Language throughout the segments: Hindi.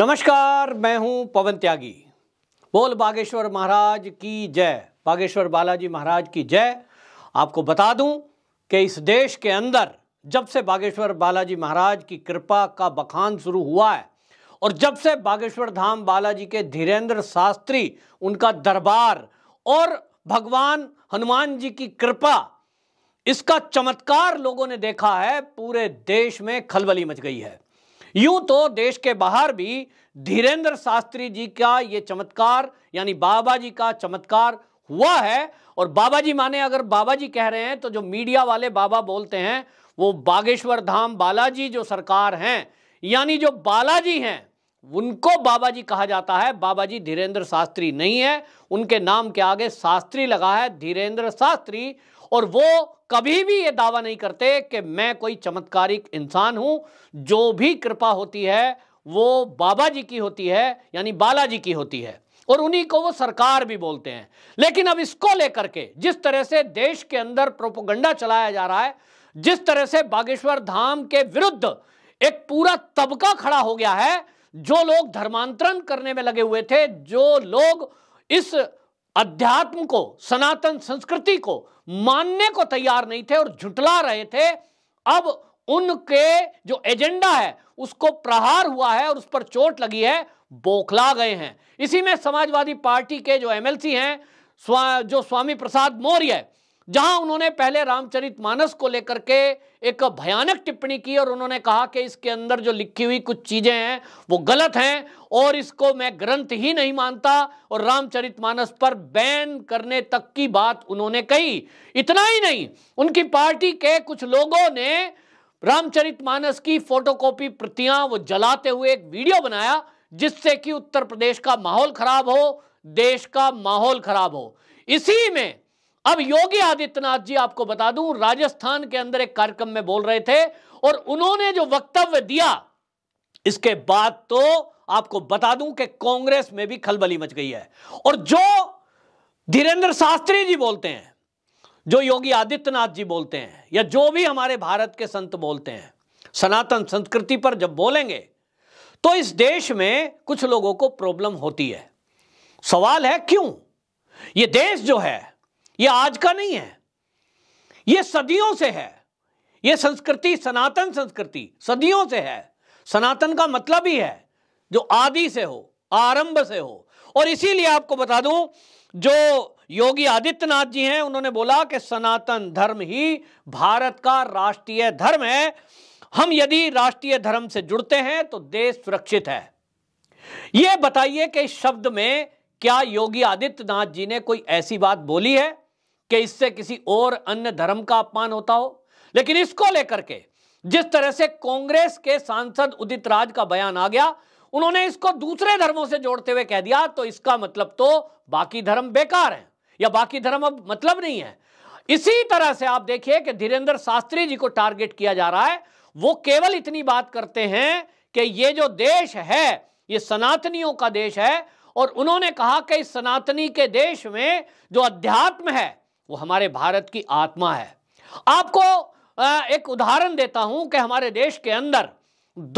नमस्कार मैं हूं पवन त्यागी बोल बागेश्वर महाराज की जय बागेश्वर बालाजी महाराज की जय आपको बता दूं कि इस देश के अंदर जब से बागेश्वर बालाजी महाराज की कृपा का बखान शुरू हुआ है और जब से बागेश्वर धाम बालाजी के धीरेन्द्र शास्त्री उनका दरबार और भगवान हनुमान जी की कृपा इसका चमत्कार लोगों ने देखा है पूरे देश में खलबली मच गई है यूं तो देश के बाहर भी धीरेन्द्र शास्त्री जी का ये चमत्कार यानी बाबा जी का चमत्कार हुआ है और बाबा जी माने अगर बाबा जी कह रहे हैं तो जो मीडिया वाले बाबा बोलते हैं वो बागेश्वर धाम बालाजी जो सरकार हैं यानी जो बालाजी हैं उनको बाबा जी कहा जाता है बाबा जी धीरेन्द्र शास्त्री नहीं है उनके नाम के आगे शास्त्री लगा है धीरेन्द्र शास्त्री और वो कभी भी ये दावा नहीं करते कि मैं कोई चमत्कारिक इंसान हूं जो भी कृपा होती है वो बाबा जी की होती है यानी बालाजी की होती है और उन्हीं को वो सरकार भी बोलते हैं लेकिन अब इसको लेकर के जिस तरह से देश के अंदर प्रोपोगंडा चलाया जा रहा है जिस तरह से बागेश्वर धाम के विरुद्ध एक पूरा तबका खड़ा हो गया है जो लोग धर्मांतरण करने में लगे हुए थे जो लोग इस अध्यात्म को सनातन संस्कृति को मानने को तैयार नहीं थे और झुटला रहे थे अब उनके जो एजेंडा है उसको प्रहार हुआ है और उस पर चोट लगी है बोखला गए हैं इसी में समाजवादी पार्टी के जो एमएलसी हैं स्वा, जो स्वामी प्रसाद मौर्य जहां उन्होंने पहले रामचरितमानस को लेकर के एक भयानक टिप्पणी की और उन्होंने कहा कि इसके अंदर जो लिखी हुई कुछ चीज़ें हैं वो गलत हैं और इसको मैं ग्रंथ ही नहीं मानता और रामचरितमानस पर बैन करने तक की बात उन्होंने कही इतना ही नहीं उनकी पार्टी के कुछ लोगों ने रामचरितमानस की फोटोकॉपी प्रतियां वो जलाते हुए एक वीडियो बनाया जिससे कि उत्तर प्रदेश का माहौल खराब हो देश का माहौल खराब हो इसी में अब योगी आदित्यनाथ जी आपको बता दूं राजस्थान के अंदर एक कार्यक्रम में बोल रहे थे और उन्होंने जो वक्तव्य दिया इसके बाद तो आपको बता दूं कि कांग्रेस में भी खलबली मच गई है और जो धीरेन्द्र शास्त्री जी बोलते हैं जो योगी आदित्यनाथ जी बोलते हैं या जो भी हमारे भारत के संत बोलते हैं सनातन संस्कृति पर जब बोलेंगे तो इस देश में कुछ लोगों को प्रॉब्लम होती है सवाल है क्यों ये देश जो है ये आज का नहीं है ये सदियों से है ये संस्कृति सनातन संस्कृति सदियों से है सनातन का मतलब ही है जो आदि से हो आरंभ से हो और इसीलिए आपको बता दूं जो योगी आदित्यनाथ जी हैं उन्होंने बोला कि सनातन धर्म ही भारत का राष्ट्रीय धर्म है हम यदि राष्ट्रीय धर्म से जुड़ते हैं तो देश सुरक्षित है यह बताइए कि इस शब्द में क्या योगी आदित्यनाथ जी ने कोई ऐसी बात बोली है कि इससे किसी और अन्य धर्म का अपमान होता हो लेकिन इसको लेकर के जिस तरह से कांग्रेस के सांसद उदित राज का बयान आ गया उन्होंने इसको दूसरे धर्मों से जोड़ते हुए कह दिया तो इसका मतलब तो बाकी धर्म बेकार हैं या बाकी धर्म अब मतलब नहीं है इसी तरह से आप देखिए कि धीरेन्द्र शास्त्री जी को टारगेट किया जा रहा है वो केवल इतनी बात करते हैं कि ये जो देश है ये सनातनियों का देश है और उन्होंने कहा कि इस सनातनी के देश में जो अध्यात्म है वो हमारे भारत की आत्मा है आपको एक उदाहरण देता हूं कि हमारे देश के अंदर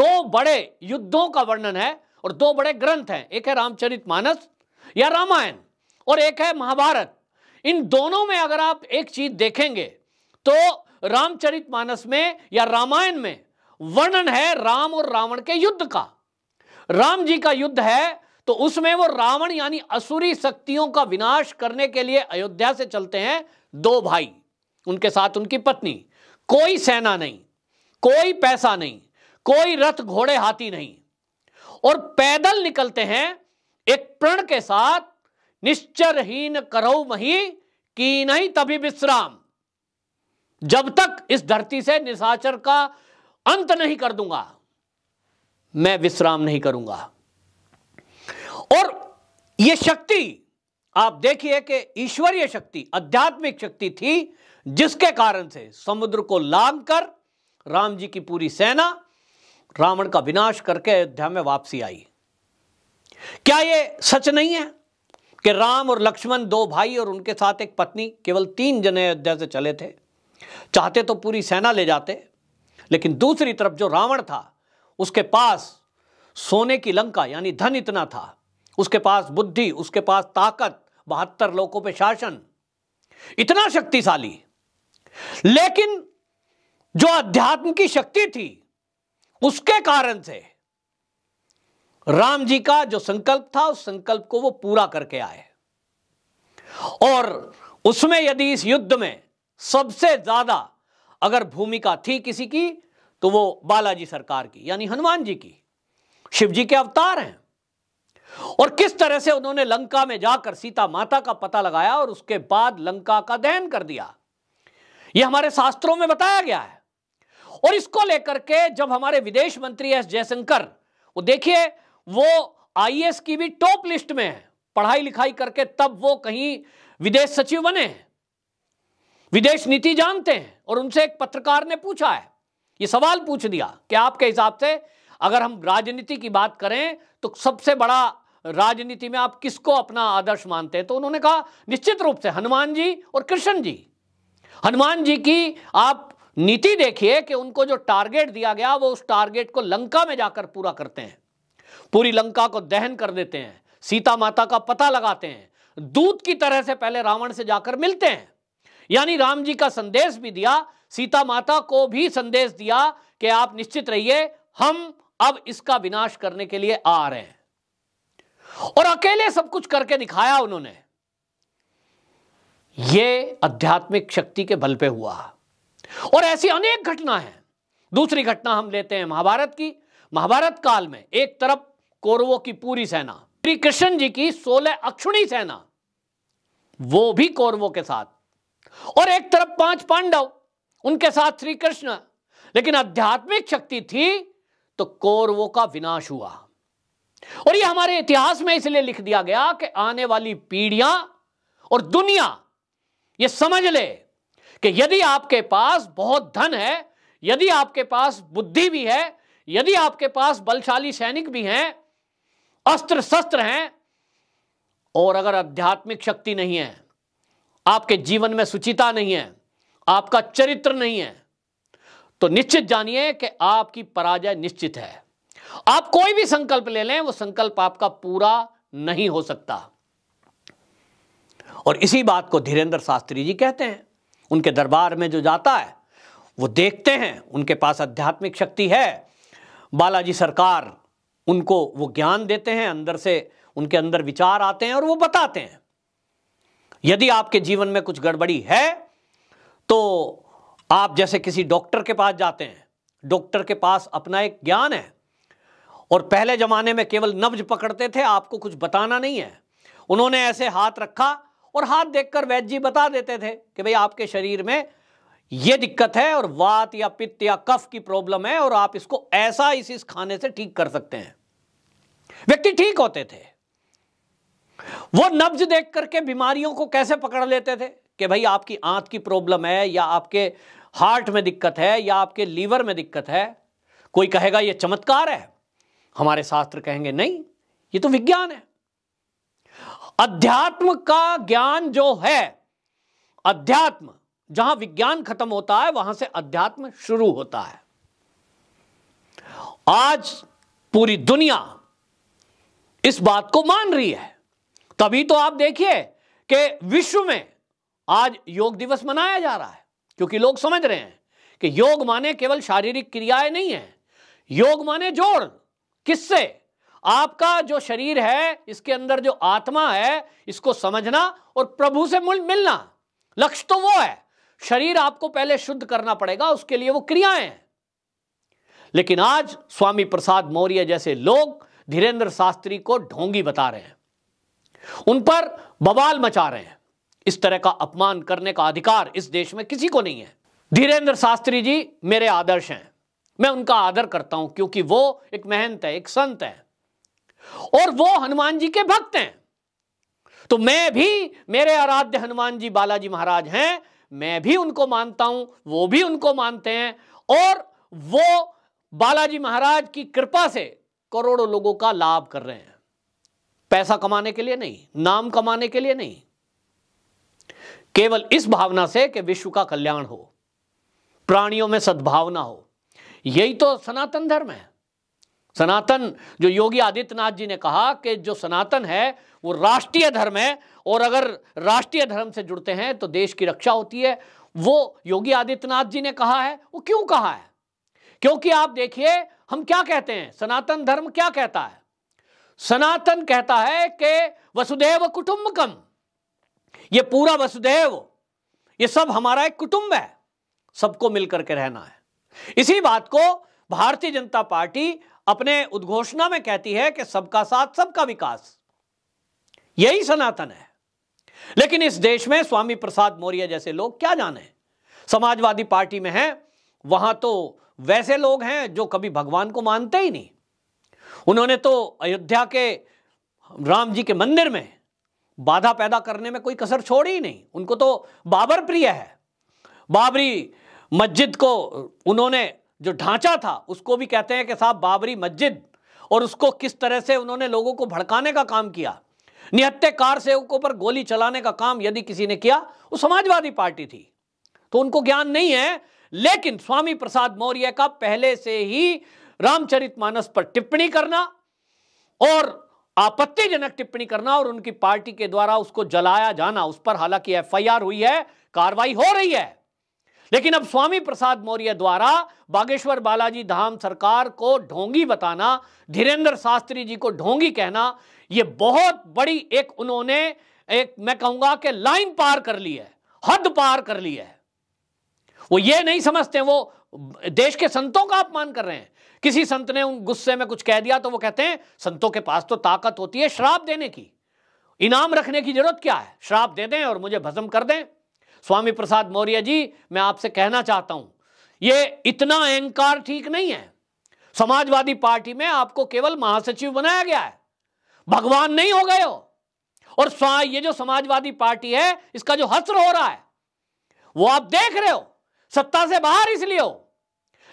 दो बड़े युद्धों का वर्णन है और दो बड़े ग्रंथ हैं एक है रामचरित मानस या रामायण और एक है महाभारत इन दोनों में अगर आप एक चीज देखेंगे तो रामचरित मानस में या रामायण में वर्णन है राम और रावण के युद्ध का राम जी का युद्ध है तो उसमें वो रावण यानी असुरी शक्तियों का विनाश करने के लिए अयोध्या से चलते हैं दो भाई उनके साथ उनकी पत्नी कोई सेना नहीं कोई पैसा नहीं कोई रथ घोड़े हाथी नहीं और पैदल निकलते हैं एक प्रण के साथ निश्चरहीन करो मही की नहीं तभी विश्राम जब तक इस धरती से निशाचर का अंत नहीं कर दूंगा मैं विश्राम नहीं करूंगा और ये शक्ति आप देखिए कि ईश्वरीय शक्ति आध्यात्मिक शक्ति थी जिसके कारण से समुद्र को लांग कर राम जी की पूरी सेना रावण का विनाश करके अयोध्या में वापसी आई क्या ये सच नहीं है कि राम और लक्ष्मण दो भाई और उनके साथ एक पत्नी केवल तीन जने अयोध्या से चले थे चाहते तो पूरी सेना ले जाते लेकिन दूसरी तरफ जो रावण था उसके पास सोने की लंका यानी धन इतना था उसके पास बुद्धि उसके पास ताकत बहत्तर लोगों पे शासन इतना शक्तिशाली लेकिन जो अध्यात्म की शक्ति थी उसके कारण से राम जी का जो संकल्प था उस संकल्प को वो पूरा करके आए और उसमें यदि इस युद्ध में सबसे ज्यादा अगर भूमिका थी किसी की तो वो बालाजी सरकार की यानी हनुमान जी की शिव जी के अवतार हैं और किस तरह से उन्होंने लंका में जाकर सीता माता का पता लगाया और उसके बाद लंका का दहन कर दिया यह हमारे शास्त्रों में बताया गया है और इसको लेकर के जब हमारे विदेश मंत्री एस जयशंकर वो देखिए वो आईएएस की भी टॉप लिस्ट में है पढ़ाई लिखाई करके तब वो कहीं विदेश सचिव बने विदेश नीति जानते हैं और उनसे एक पत्रकार ने पूछा है ये सवाल पूछ दिया कि आपके हिसाब से अगर हम राजनीति की बात करें तो सबसे बड़ा राजनीति में आप किसको अपना आदर्श मानते हैं तो उन्होंने कहा निश्चित रूप से हनुमान जी और कृष्ण जी हनुमान जी की आप नीति देखिए कि उनको जो टारगेट दिया गया वो उस टारगेट को लंका में जाकर पूरा करते हैं पूरी लंका को दहन कर देते हैं सीता माता का पता लगाते हैं दूत की तरह से पहले रावण से जाकर मिलते हैं यानी राम जी का संदेश भी दिया सीता माता को भी संदेश दिया कि आप निश्चित रहिए हम अब इसका विनाश करने के लिए आ रहे हैं और अकेले सब कुछ करके दिखाया उन्होंने यह आध्यात्मिक शक्ति के बल पे हुआ और ऐसी अनेक घटना है दूसरी घटना हम लेते हैं महाभारत की महाभारत काल में एक तरफ कौरवों की पूरी सेना श्री कृष्ण जी की सोलह अक्षुणी सेना वो भी कौरवों के साथ और एक तरफ पांच पांडव उनके साथ श्री कृष्ण लेकिन आध्यात्मिक शक्ति थी तो कौरवों का विनाश हुआ और ये हमारे इतिहास में इसलिए लिख दिया गया कि आने वाली पीढ़ियां और दुनिया ये समझ ले कि यदि आपके पास बहुत धन है यदि आपके पास बुद्धि भी है यदि आपके पास बलशाली सैनिक भी हैं अस्त्र शस्त्र हैं और अगर आध्यात्मिक शक्ति नहीं है आपके जीवन में सुचिता नहीं है आपका चरित्र नहीं है तो निश्चित जानिए कि आपकी पराजय निश्चित है आप कोई भी संकल्प ले लें वो संकल्प आपका पूरा नहीं हो सकता और इसी बात को धीरेन्द्र शास्त्री जी कहते हैं उनके दरबार में जो जाता है वो देखते हैं उनके पास आध्यात्मिक शक्ति है बालाजी सरकार उनको वो ज्ञान देते हैं अंदर से उनके अंदर विचार आते हैं और वो बताते हैं यदि आपके जीवन में कुछ गड़बड़ी है तो आप जैसे किसी डॉक्टर के पास जाते हैं डॉक्टर के पास अपना एक ज्ञान है और पहले ज़माने में केवल नब्ज पकड़ते थे आपको कुछ बताना नहीं है उन्होंने ऐसे हाथ रखा और हाथ देखकर वैद्य जी बता देते थे कि भाई आपके शरीर में ये दिक्कत है और वात या पित्त या कफ की प्रॉब्लम है और आप इसको ऐसा इस, इस खाने से ठीक कर सकते हैं व्यक्ति ठीक होते थे वो नब्ज देख करके बीमारियों को कैसे पकड़ लेते थे कि भाई आपकी आंत की प्रॉब्लम है या आपके हार्ट में दिक्कत है या आपके लीवर में दिक्कत है कोई कहेगा यह चमत्कार है हमारे शास्त्र कहेंगे नहीं ये तो विज्ञान है अध्यात्म का ज्ञान जो है अध्यात्म जहां विज्ञान खत्म होता है वहां से अध्यात्म शुरू होता है आज पूरी दुनिया इस बात को मान रही है तभी तो आप देखिए कि विश्व में आज योग दिवस मनाया जा रहा है क्योंकि लोग समझ रहे हैं कि योग माने केवल शारीरिक क्रियाएं नहीं है योग माने जोड़ किससे आपका जो शरीर है इसके अंदर जो आत्मा है इसको समझना और प्रभु से मिलना लक्ष्य तो वो है शरीर आपको पहले शुद्ध करना पड़ेगा उसके लिए वो क्रियाएं हैं लेकिन आज स्वामी प्रसाद मौर्य जैसे लोग धीरेन्द्र शास्त्री को ढोंगी बता रहे हैं उन पर बवाल मचा रहे हैं इस तरह का अपमान करने का अधिकार इस देश में किसी को नहीं है धीरेन्द्र शास्त्री जी मेरे आदर्श हैं मैं उनका आदर करता हूं क्योंकि वो एक महंत है एक संत है और वो हनुमान जी के भक्त हैं तो मैं भी मेरे आराध्य हनुमान जी बालाजी महाराज हैं मैं भी उनको मानता हूं वो भी उनको मानते हैं और वो बालाजी महाराज की कृपा से करोड़ों लोगों का लाभ कर रहे हैं पैसा कमाने के लिए नहीं नाम कमाने के लिए नहीं केवल इस भावना से कि विश्व का कल्याण हो प्राणियों में सद्भावना हो यही तो सनातन धर्म है सनातन जो योगी आदित्यनाथ जी ने कहा कि जो सनातन है वो राष्ट्रीय धर्म है और अगर राष्ट्रीय धर्म से जुड़ते हैं तो देश की रक्षा होती है वो योगी आदित्यनाथ जी ने कहा है वो क्यों कहा है क्योंकि आप देखिए हम क्या कहते हैं सनातन धर्म क्या कहता है सनातन कहता है कि वसुदेव कुटुंबकम ये पूरा वसुदेव ये सब हमारा एक कुटुंब है सबको मिलकर के रहना है इसी बात को भारतीय जनता पार्टी अपने उद्घोषणा में कहती है कि सबका साथ सबका विकास यही सनातन है लेकिन इस देश में स्वामी प्रसाद मौर्य जैसे लोग क्या जाने समाजवादी पार्टी में हैं वहां तो वैसे लोग हैं जो कभी भगवान को मानते ही नहीं उन्होंने तो अयोध्या के राम जी के मंदिर में बाधा पैदा करने में कोई कसर छोड़ी ही नहीं उनको तो बाबर प्रिय है बाबरी मस्जिद को उन्होंने जो ढांचा था उसको भी कहते हैं कि साहब बाबरी मस्जिद और उसको किस तरह से उन्होंने लोगों को भड़काने का काम किया निहत्ते कार सेवकों पर गोली चलाने का काम यदि किसी ने किया वो समाजवादी पार्टी थी तो उनको ज्ञान नहीं है लेकिन स्वामी प्रसाद मौर्य का पहले से ही रामचरितमानस पर टिप्पणी करना और आपत्तिजनक टिप्पणी करना और उनकी पार्टी के द्वारा उसको जलाया जाना उस पर हालांकि एफआईआर हुई है कार्रवाई हो रही है लेकिन अब स्वामी प्रसाद मौर्य द्वारा बागेश्वर बालाजी धाम सरकार को ढोंगी बताना धीरेन्द्र शास्त्री जी को ढोंगी कहना यह बहुत बड़ी एक उन्होंने एक मैं कहूंगा कि लाइन पार कर ली है हद पार कर ली है वो ये नहीं समझते वो देश के संतों का अपमान कर रहे हैं किसी संत ने उन गुस्से में कुछ कह दिया तो वो कहते हैं संतों के पास तो ताकत होती है श्राप देने की इनाम रखने की जरूरत क्या है श्राप दे दें और मुझे भस्म कर दें स्वामी प्रसाद मौर्य जी मैं आपसे कहना चाहता हूं ये इतना अहंकार ठीक नहीं है समाजवादी पार्टी में आपको केवल महासचिव बनाया गया है भगवान नहीं हो गए हो और ये जो समाजवादी पार्टी है इसका जो हस्त्र हो रहा है वो आप देख रहे हो सत्ता से बाहर इसलिए हो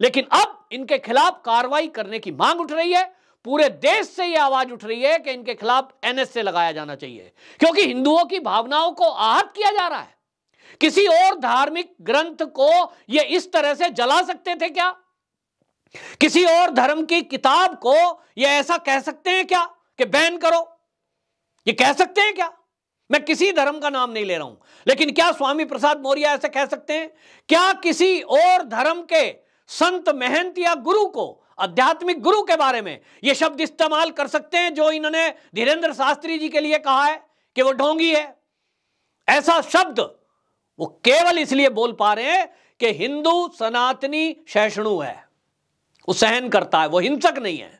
लेकिन अब इनके खिलाफ कार्रवाई करने की मांग उठ रही है पूरे देश से यह आवाज उठ रही है कि इनके खिलाफ एनएसए लगाया जाना चाहिए क्योंकि हिंदुओं की भावनाओं को आहत किया जा रहा है किसी और धार्मिक ग्रंथ को ये इस तरह से जला सकते थे क्या किसी और धर्म की किताब को ये ऐसा कह सकते हैं क्या कि बैन करो ये कह सकते हैं क्या मैं किसी धर्म का नाम नहीं ले रहा हूं लेकिन क्या स्वामी प्रसाद मौर्य ऐसे कह सकते हैं क्या किसी और धर्म के संत महंत या गुरु को आध्यात्मिक गुरु के बारे में ये शब्द इस्तेमाल कर सकते हैं जो इन्होंने धीरेन्द्र शास्त्री जी के लिए कहा है कि वो ढोंगी है ऐसा शब्द वो केवल इसलिए बोल पा रहे हैं कि हिंदू सनातनी सहिष्णु है वो सहन करता है वो हिंसक नहीं है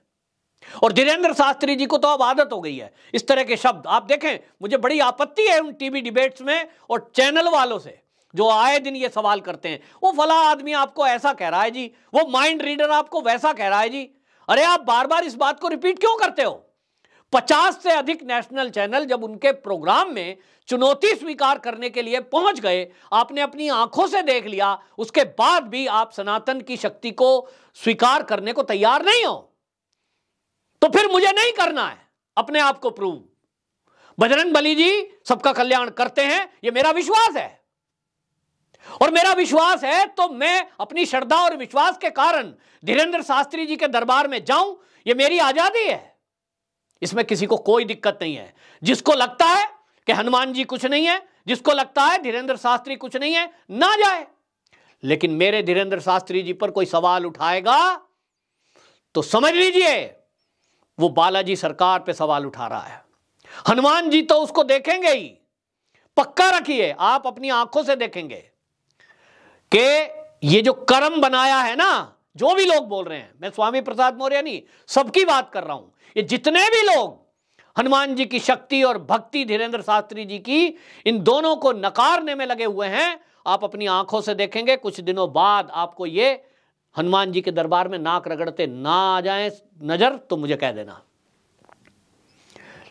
और धीरेन्द्र शास्त्री जी को तो अब आदत हो गई है इस तरह के शब्द आप देखें मुझे बड़ी आपत्ति है उन टीवी डिबेट्स में और चैनल वालों से जो आए दिन ये सवाल करते हैं वो फला आदमी आपको ऐसा कह रहा है जी वो माइंड रीडर आपको वैसा कह रहा है जी अरे आप बार बार इस बात को रिपीट क्यों करते हो पचास से अधिक नेशनल चैनल जब उनके प्रोग्राम में चुनौती स्वीकार करने के लिए पहुंच गए आपने अपनी आंखों से देख लिया उसके बाद भी आप सनातन की शक्ति को स्वीकार करने को तैयार नहीं हो तो फिर मुझे नहीं करना है अपने आप को प्रूव बजरंग बली जी सबका कल्याण करते हैं यह मेरा विश्वास है और मेरा विश्वास है तो मैं अपनी श्रद्धा और विश्वास के कारण धीरेन्द्र शास्त्री जी के दरबार में जाऊं यह मेरी आजादी है इसमें किसी को कोई दिक्कत नहीं है जिसको लगता है कि हनुमान जी कुछ नहीं है जिसको लगता है धीरेन्द्र शास्त्री कुछ नहीं है ना जाए लेकिन मेरे धीरेन्द्र शास्त्री जी पर कोई सवाल उठाएगा तो समझ लीजिए वो बालाजी सरकार पे सवाल उठा रहा है हनुमान जी तो उसको देखेंगे ही पक्का रखिए आप अपनी आंखों से देखेंगे कि ये जो कर्म बनाया है ना जो भी लोग बोल रहे हैं मैं स्वामी प्रसाद मौर्य नहीं सबकी बात कर रहा हूं ये जितने भी लोग हनुमान जी की शक्ति और भक्ति धीरेन्द्र शास्त्री जी की इन दोनों को नकारने में लगे हुए हैं आप अपनी आंखों से देखेंगे कुछ दिनों बाद आपको ये हनुमान जी के दरबार में नाक रगड़ते ना आ जाए नजर तो मुझे कह देना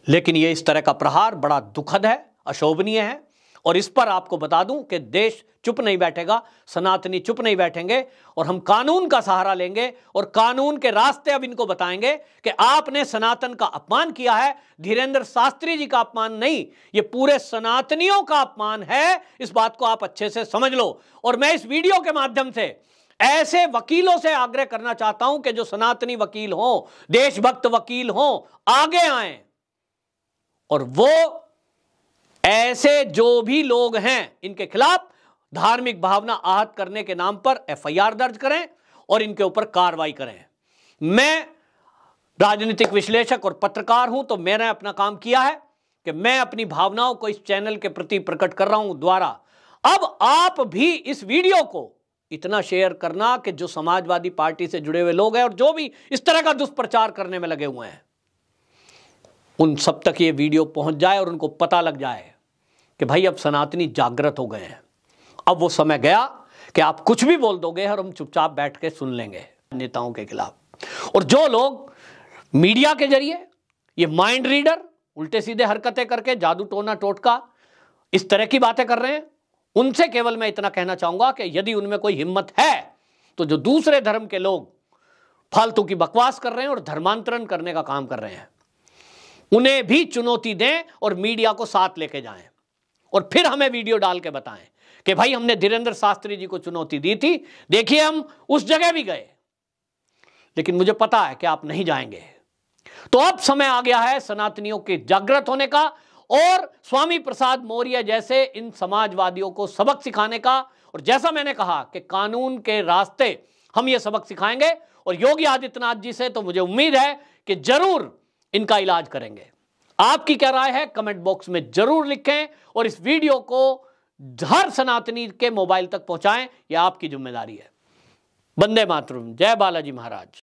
लेकिन ये इस तरह का प्रहार बड़ा दुखद है अशोभनीय है और इस पर आपको बता दूं कि देश चुप नहीं बैठेगा सनातनी चुप नहीं बैठेंगे और हम कानून का सहारा लेंगे और कानून के रास्ते अब इनको बताएंगे कि आपने सनातन का अपमान किया है धीरेन्द्र शास्त्री जी का अपमान नहीं ये पूरे सनातनियों का अपमान है इस बात को आप अच्छे से समझ लो और मैं इस वीडियो के माध्यम से ऐसे वकीलों से आग्रह करना चाहता हूं कि जो सनातनी वकील हों देशभक्त वकील हों आगे आए और वो ऐसे जो भी लोग हैं इनके खिलाफ धार्मिक भावना आहत करने के नाम पर एफआईआर दर्ज करें और इनके ऊपर कार्रवाई करें मैं राजनीतिक विश्लेषक और पत्रकार हूं तो मैंने अपना काम किया है कि मैं अपनी भावनाओं को इस चैनल के प्रति प्रकट कर रहा हूं द्वारा अब आप भी इस वीडियो को इतना शेयर करना कि जो समाजवादी पार्टी से जुड़े हुए लोग हैं और जो भी इस तरह का दुष्प्रचार करने में लगे हुए हैं उन सब तक ये वीडियो पहुंच जाए और उनको पता लग जाए कि भाई अब सनातनी जागृत हो गए हैं अब वो समय गया कि आप कुछ भी बोल दोगे और हम चुपचाप बैठ के सुन लेंगे नेताओं के खिलाफ और जो लोग मीडिया के जरिए ये माइंड रीडर उल्टे सीधे हरकतें करके जादू टोना टोटका इस तरह की बातें कर रहे हैं उनसे केवल मैं इतना कहना चाहूंगा कि यदि उनमें कोई हिम्मत है तो जो दूसरे धर्म के लोग फालतू की बकवास कर रहे हैं और धर्मांतरण करने का काम कर रहे हैं उन्हें भी चुनौती दें और मीडिया को साथ लेके जाएं और फिर हमें वीडियो डाल के बताएं कि भाई हमने धीरेन्द्र शास्त्री जी को चुनौती दी थी देखिए हम उस जगह भी गए लेकिन मुझे पता है कि आप नहीं जाएंगे तो अब समय आ गया है सनातनियों के जागृत होने का और स्वामी प्रसाद मौर्य जैसे इन समाजवादियों को सबक सिखाने का और जैसा मैंने कहा कि कानून के रास्ते हम ये सबक सिखाएंगे और योगी आदित्यनाथ जी से तो मुझे उम्मीद है कि जरूर इनका इलाज करेंगे आपकी क्या राय है कमेंट बॉक्स में जरूर लिखें और इस वीडियो को हर सनातनी के मोबाइल तक पहुंचाएं यह आपकी जिम्मेदारी है बंदे मातरम जय बालाजी महाराज